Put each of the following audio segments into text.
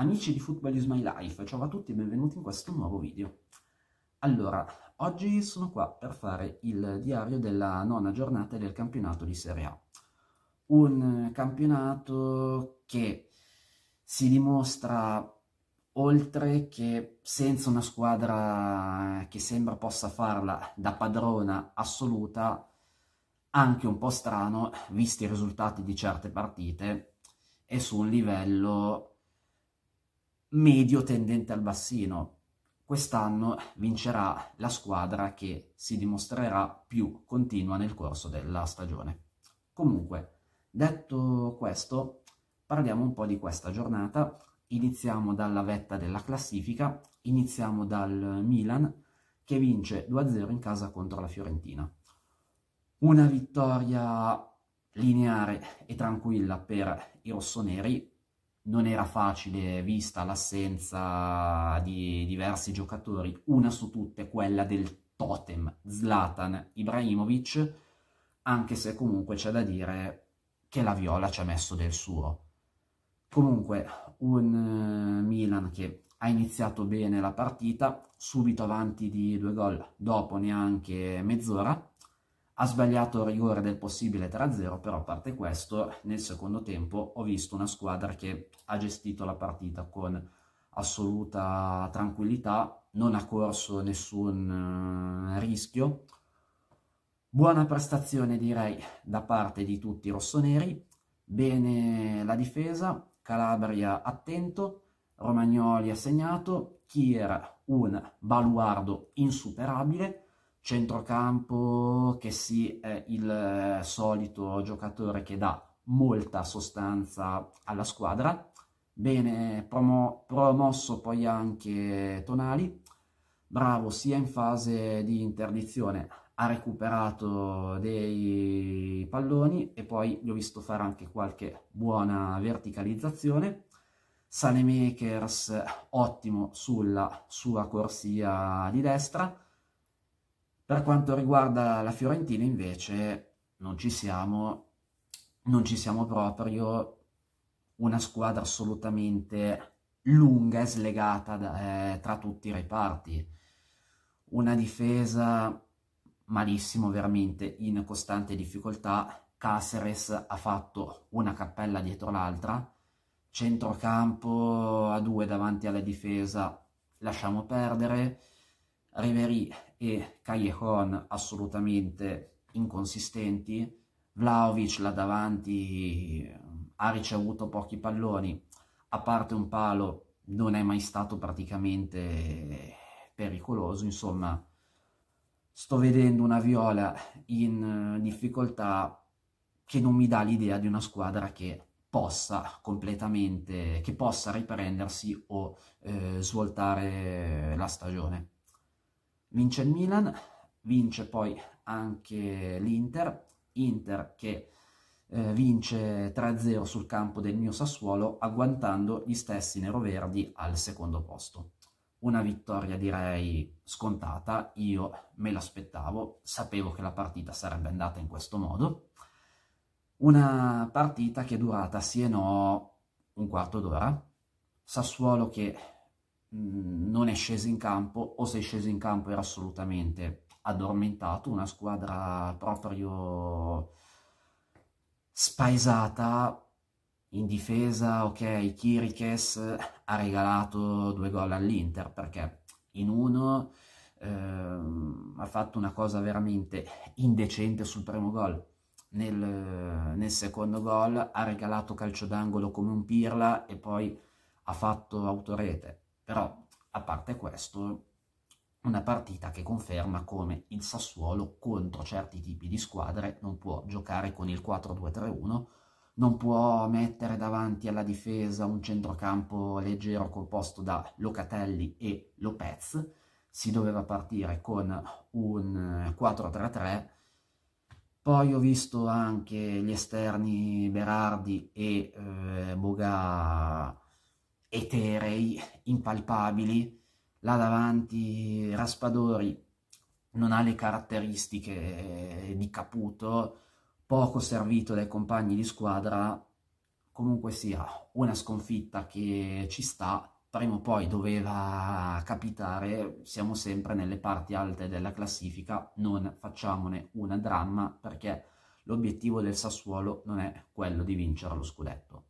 Amici di Football is my life, ciao a tutti e benvenuti in questo nuovo video. Allora, oggi sono qua per fare il diario della nona giornata del campionato di Serie A. Un campionato che si dimostra, oltre che senza una squadra che sembra possa farla da padrona assoluta, anche un po' strano, visti i risultati di certe partite, e su un livello medio tendente al bassino. Quest'anno vincerà la squadra che si dimostrerà più continua nel corso della stagione. Comunque, detto questo, parliamo un po' di questa giornata. Iniziamo dalla vetta della classifica, iniziamo dal Milan che vince 2-0 in casa contro la Fiorentina. Una vittoria lineare e tranquilla per i rossoneri, non era facile, vista l'assenza di diversi giocatori, una su tutte quella del totem Zlatan Ibrahimovic, anche se comunque c'è da dire che la Viola ci ha messo del suo. Comunque un eh, Milan che ha iniziato bene la partita, subito avanti di due gol dopo neanche mezz'ora, ha sbagliato il rigore del possibile 3-0, però a parte questo, nel secondo tempo ho visto una squadra che ha gestito la partita con assoluta tranquillità, non ha corso nessun eh, rischio. Buona prestazione direi da parte di tutti i rossoneri, bene la difesa, Calabria attento, Romagnoli ha segnato, Kier un baluardo insuperabile, centrocampo che sì è il eh, solito giocatore che dà molta sostanza alla squadra. Bene, promo promosso poi anche Tonali, bravo sia in fase di interdizione, ha recuperato dei palloni e poi gli ho visto fare anche qualche buona verticalizzazione. Sanemakers ottimo sulla sua corsia di destra, per quanto riguarda la Fiorentina invece non ci siamo, non ci siamo proprio una squadra assolutamente lunga e slegata da, eh, tra tutti i reparti. Una difesa malissimo, veramente in costante difficoltà. Caceres ha fatto una cappella dietro l'altra. Centrocampo a due davanti alla difesa, lasciamo perdere. Riveri e Callejon assolutamente inconsistenti, Vlaovic là davanti eh, ha ricevuto pochi palloni, a parte un palo non è mai stato praticamente pericoloso, insomma sto vedendo una Viola in eh, difficoltà che non mi dà l'idea di una squadra che possa completamente, che possa riprendersi o eh, svoltare la stagione vince il Milan, vince poi anche l'Inter, Inter che eh, vince 3-0 sul campo del mio Sassuolo, agguantando gli stessi neroverdi al secondo posto. Una vittoria direi scontata, io me l'aspettavo, sapevo che la partita sarebbe andata in questo modo. Una partita che è durata sì e no un quarto d'ora. Sassuolo che Mm, non è sceso in campo o se è sceso in campo era assolutamente addormentato, una squadra proprio spaesata in difesa, ok, Kirikes ha regalato due gol all'Inter perché in uno ehm, ha fatto una cosa veramente indecente sul primo gol, nel, nel secondo gol ha regalato calcio d'angolo come un pirla e poi ha fatto autorete però, a parte questo, una partita che conferma come il Sassuolo contro certi tipi di squadre non può giocare con il 4-2-3-1, non può mettere davanti alla difesa un centrocampo leggero composto da Locatelli e Lopez, si doveva partire con un 4-3-3, poi ho visto anche gli esterni Berardi e eh, Boga eterei, impalpabili, là davanti Raspadori non ha le caratteristiche di Caputo, poco servito dai compagni di squadra, comunque sia una sconfitta che ci sta, prima o poi doveva capitare, siamo sempre nelle parti alte della classifica, non facciamone una dramma perché l'obiettivo del Sassuolo non è quello di vincere lo scudetto.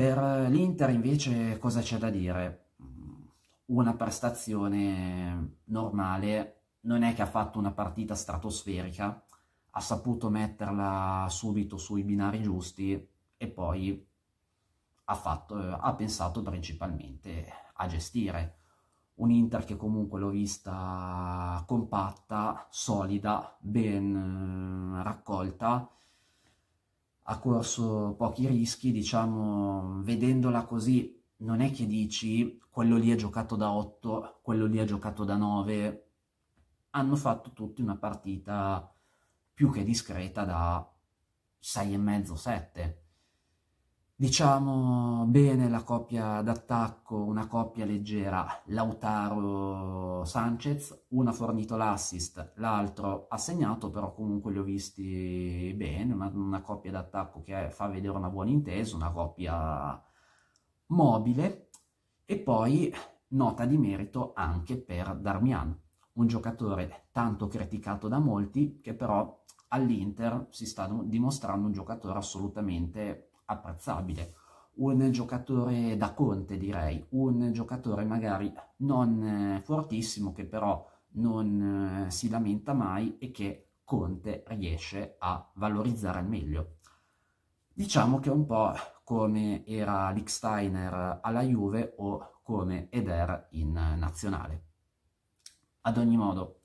Per l'Inter invece cosa c'è da dire? Una prestazione normale, non è che ha fatto una partita stratosferica, ha saputo metterla subito sui binari giusti e poi ha, fatto, ha pensato principalmente a gestire. Un Inter che comunque l'ho vista compatta, solida, ben eh, raccolta ha corso pochi rischi, diciamo, vedendola così non è che dici quello lì ha giocato da 8, quello lì ha giocato da 9, hanno fatto tutti una partita più che discreta da e mezzo, 7 diciamo bene la coppia d'attacco, una coppia leggera, Lautaro-Sanchez, una ha fornito l'assist, l'altro ha segnato, però comunque li ho visti bene, una, una coppia d'attacco che eh, fa vedere una buona intesa, una coppia mobile, e poi nota di merito anche per Darmian, un giocatore tanto criticato da molti, che però all'Inter si sta dimostrando un giocatore assolutamente apprezzabile, un giocatore da Conte direi, un giocatore magari non eh, fortissimo che però non eh, si lamenta mai e che Conte riesce a valorizzare al meglio. Diciamo che è un po' come era Licksteiner alla Juve o come Eder in nazionale. Ad ogni modo,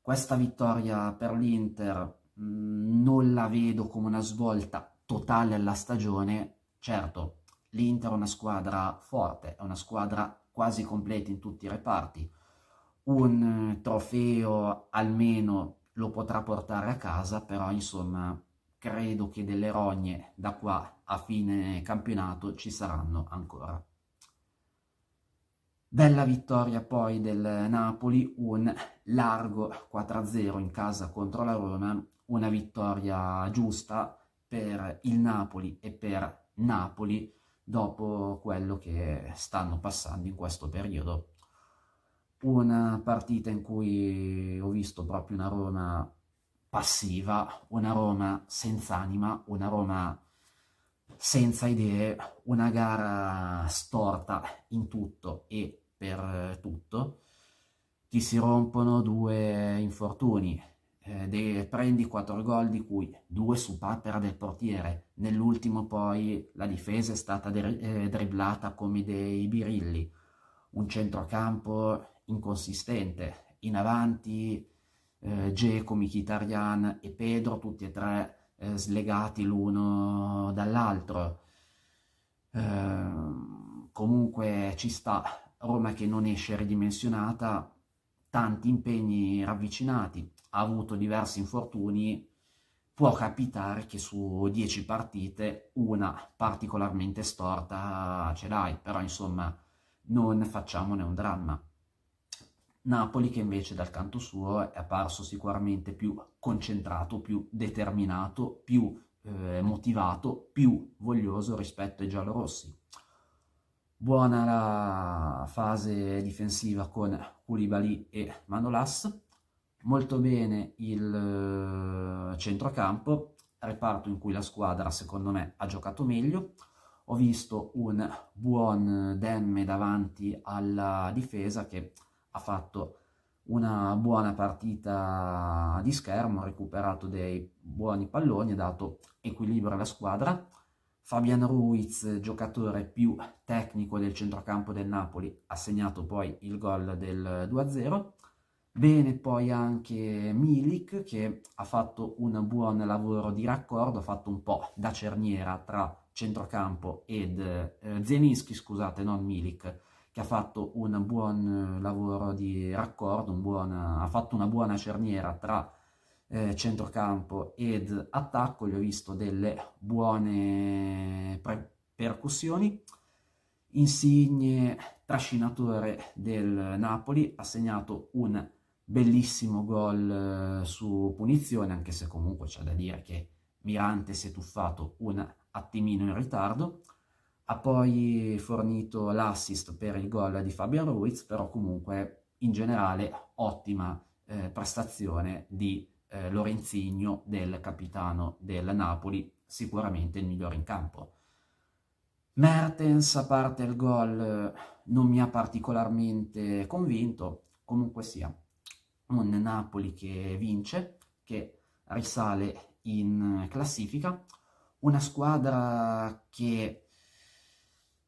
questa vittoria per l'Inter mm, non la vedo come una svolta totale alla stagione, certo, l'Inter è una squadra forte, è una squadra quasi completa in tutti i reparti. Un eh, trofeo almeno lo potrà portare a casa, però insomma credo che delle rogne da qua a fine campionato ci saranno ancora. Bella vittoria poi del Napoli, un largo 4-0 in casa contro la Roma, una vittoria giusta, per il Napoli e per Napoli dopo quello che stanno passando in questo periodo. Una partita in cui ho visto proprio una Roma passiva, una Roma senza anima, una Roma senza idee, una gara storta in tutto e per tutto. Ti si rompono due infortuni, eh, prendi 4 gol di cui 2 su papera del portiere, nell'ultimo poi la difesa è stata dri- eh, dribblata come dei birilli, un centrocampo inconsistente, in avanti eh, Geco, Mkhitaryan e Pedro, tutti e tre eh, slegati l'uno dall'altro. Ehm, comunque ci sta Roma che non esce ridimensionata, tanti impegni ravvicinati, ha avuto diversi infortuni, può capitare che su 10 partite una particolarmente storta ce l'hai, però insomma non facciamone un dramma. Napoli che invece dal canto suo è apparso sicuramente più concentrato, più determinato, più eh, motivato, più voglioso rispetto ai giallorossi. Buona la fase difensiva con Koulibaly e Manolas, molto bene il eh, centrocampo, reparto in cui la squadra secondo me ha giocato meglio. Ho visto un buon Demme davanti alla difesa che ha fatto una buona partita di schermo, ha recuperato dei buoni palloni, ha dato equilibrio alla squadra. Fabian Ruiz, giocatore più tecnico del centrocampo del Napoli, ha segnato poi il gol del 2-0 Bene poi anche Milik che ha fatto un buon lavoro di raccordo, ha fatto un po' da cerniera tra centrocampo ed eh, Zenischi, scusate, non Milik, che ha fatto un buon lavoro di raccordo, buona, ha fatto una buona cerniera tra eh, centrocampo ed attacco, gli ho visto delle buone percussioni. Insigne trascinatore del Napoli ha segnato un bellissimo gol eh, su punizione, anche se comunque c'è da dire che Mirante si è tuffato un attimino in ritardo, ha poi fornito l'assist per il gol di Fabian Ruiz, però comunque in generale ottima eh, prestazione di eh, Lorenzigno, del capitano del Napoli, sicuramente il migliore in campo. Mertens, a parte il gol, non mi ha particolarmente convinto, comunque sia un Napoli che vince, che risale in classifica, una squadra che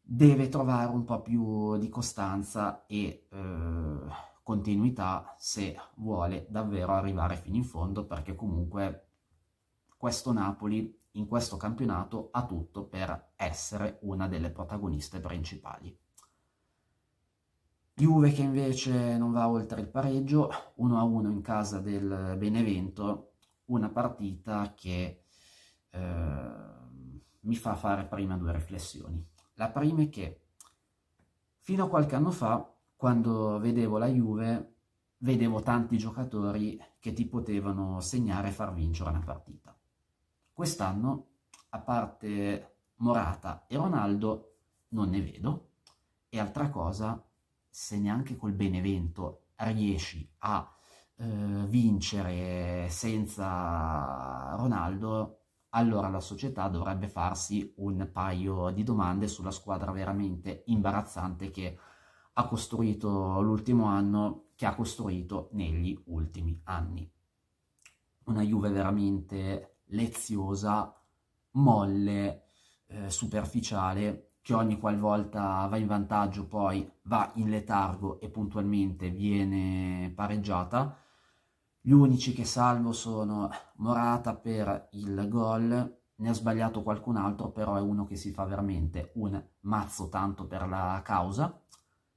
deve trovare un po' più di costanza e eh, continuità se vuole davvero arrivare fino in fondo perché comunque questo Napoli in questo campionato ha tutto per essere una delle protagoniste principali. Juve che invece non va oltre il pareggio, 1-1 in casa del Benevento, una partita che eh, mi fa fare prima due riflessioni. La prima è che fino a qualche anno fa, quando vedevo la Juve, vedevo tanti giocatori che ti potevano segnare e far vincere una partita. Quest'anno, a parte Morata e Ronaldo, non ne vedo. E altra cosa, se neanche col Benevento riesci a eh, vincere senza Ronaldo, allora la società dovrebbe farsi un paio di domande sulla squadra veramente imbarazzante che ha costruito l'ultimo anno, che ha costruito negli ultimi anni. Una Juve veramente leziosa, molle, eh, superficiale, che ogni qualvolta va in vantaggio poi va in letargo e puntualmente viene pareggiata. Gli unici che salvo sono Morata per il gol, ne ha sbagliato qualcun altro, però è uno che si fa veramente un mazzo tanto per la causa.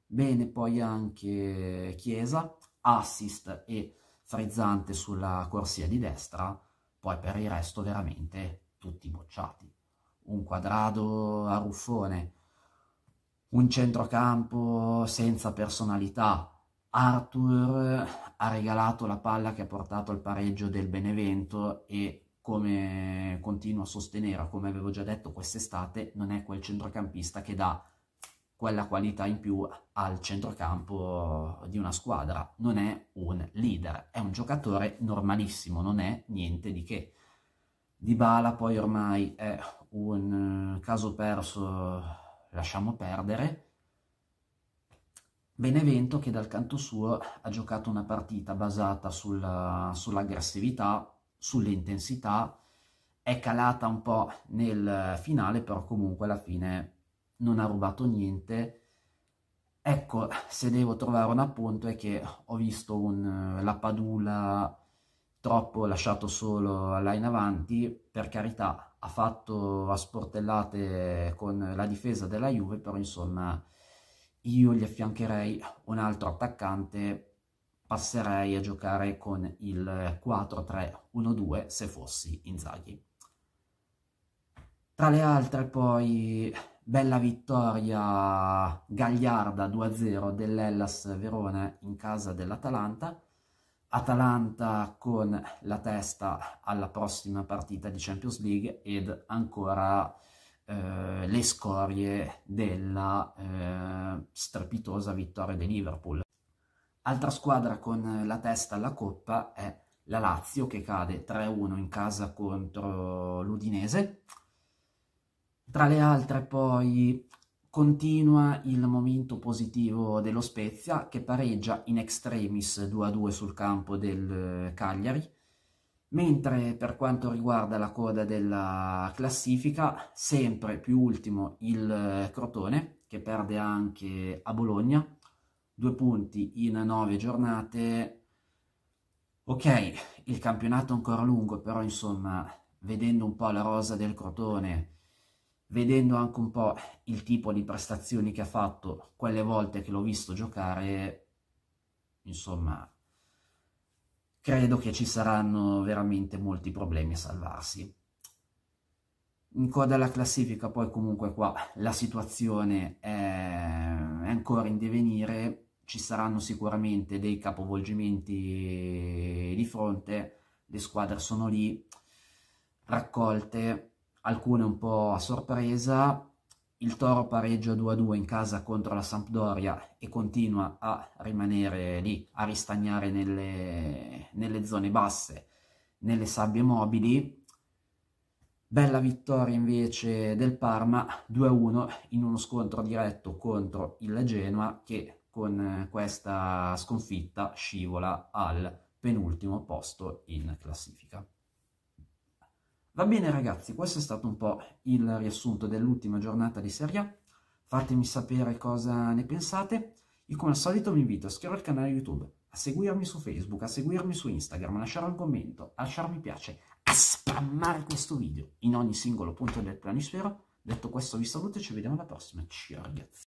Bene poi anche Chiesa, assist e frizzante sulla corsia di destra, poi per il resto veramente tutti bocciati un quadrato a ruffone, un centrocampo senza personalità. Arthur ha regalato la palla che ha portato al pareggio del Benevento e come continuo a sostenere, come avevo già detto quest'estate, non è quel centrocampista che dà quella qualità in più al centrocampo di una squadra. Non è un leader, è un giocatore normalissimo, non è niente di che. Dybala poi ormai è un eh, caso perso lasciamo perdere. Benevento che dal canto suo ha giocato una partita basata sulla, sull'aggressività, sull'intensità, è calata un po' nel finale, però comunque alla fine non ha rubato niente. Ecco, se devo trovare un appunto è che ho visto un, eh, la Padula troppo lasciato solo là in avanti, per carità ha fatto a sportellate con la difesa della Juve, però insomma io gli affiancherei un altro attaccante, passerei a giocare con il 4-3-1-2 se fossi Inzaghi. Tra le altre poi bella vittoria gagliarda 2-0 dell'Ellas Verona in casa dell'Atalanta, Atalanta con la testa alla prossima partita di Champions League ed ancora eh, le scorie della eh, strepitosa vittoria di Liverpool. Altra squadra con la testa alla coppa è la Lazio che cade 3-1 in casa contro l'Udinese. Tra le altre poi Continua il momento positivo dello Spezia che pareggia in extremis 2-2 sul campo del eh, Cagliari, mentre per quanto riguarda la coda della classifica, sempre più ultimo il eh, Crotone che perde anche a Bologna, due punti in nove giornate. Ok, il campionato è ancora lungo, però insomma, vedendo un po' la rosa del Crotone vedendo anche un po' il tipo di prestazioni che ha fatto quelle volte che l'ho visto giocare, insomma, credo che ci saranno veramente molti problemi a salvarsi. In coda alla classifica poi comunque qua la situazione è ancora in divenire, ci saranno sicuramente dei capovolgimenti di fronte, le squadre sono lì, raccolte, alcune un po' a sorpresa. Il Toro pareggia 2-2 in casa contro la Sampdoria e continua a rimanere lì, a ristagnare nelle, nelle zone basse, nelle sabbie mobili. Bella vittoria invece del Parma 2-1 in uno scontro diretto contro il Genoa che con questa sconfitta scivola al penultimo posto in classifica. Va bene ragazzi, questo è stato un po' il riassunto dell'ultima giornata di Serie A. Fatemi sapere cosa ne pensate. Io come al solito vi invito a iscrivervi al canale YouTube, a seguirmi su Facebook, a seguirmi su Instagram, a lasciare un commento, a lasciare mi piace, a spammare questo video in ogni singolo punto del planisfero. Detto questo vi saluto e ci vediamo alla prossima. Ciao ragazzi!